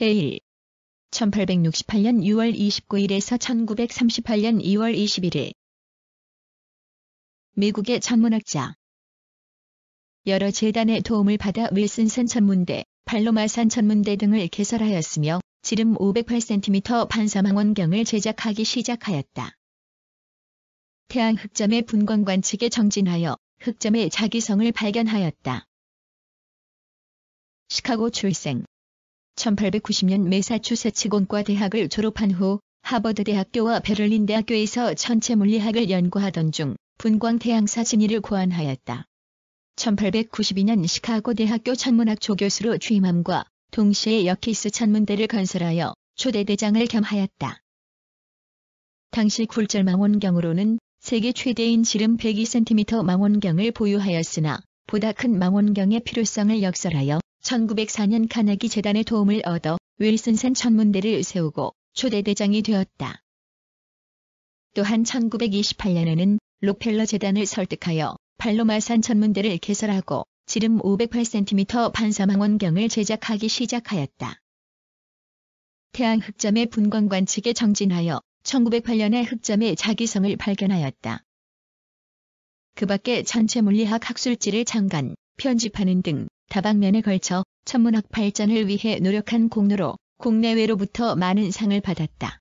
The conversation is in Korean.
해일 1868년 6월 29일에서 1938년 2월 21일 미국의 천문학자 여러 재단의 도움을 받아 윌슨산 천문대, 팔로마산 천문대 등을 개설하였으며 지름 508cm 반사망원경을 제작하기 시작하였다. 태양 흑점의 분광 관측에 정진하여 흑점의 자기성을 발견하였다. 시카고 출생 1890년 메사추세츠 공과 대학을 졸업한 후 하버드 대학교와 베를린 대학교에서 천체 물리학을 연구하던 중 분광 태양사 진위를 고안하였다. 1892년 시카고 대학교 천문학 조교수로 취임함과 동시에 여키스 천문대를 건설하여 초대 대장을 겸하였다. 당시 굴절 망원경으로는 세계 최대인 지름 102cm 망원경을 보유하였으나 보다 큰 망원경의 필요성을 역설하여 1904년 카네기 재단의 도움을 얻어 윌슨산 천문대를 세우고 초대대장이 되었다. 또한 1928년에는 록펠러 재단을 설득하여 팔로마산 천문대를 개설하고 지름 508cm 반사망원경을 제작하기 시작하였다. 태양 흑점의 분광 관측에 정진하여 1908년에 흑점의 자기성을 발견하였다. 그 밖에 전체 물리학 학술지를 장간, 편집하는 등 다방면에 걸쳐 천문학 발전을 위해 노력한 공로로 국내외로부터 많은 상을 받았다.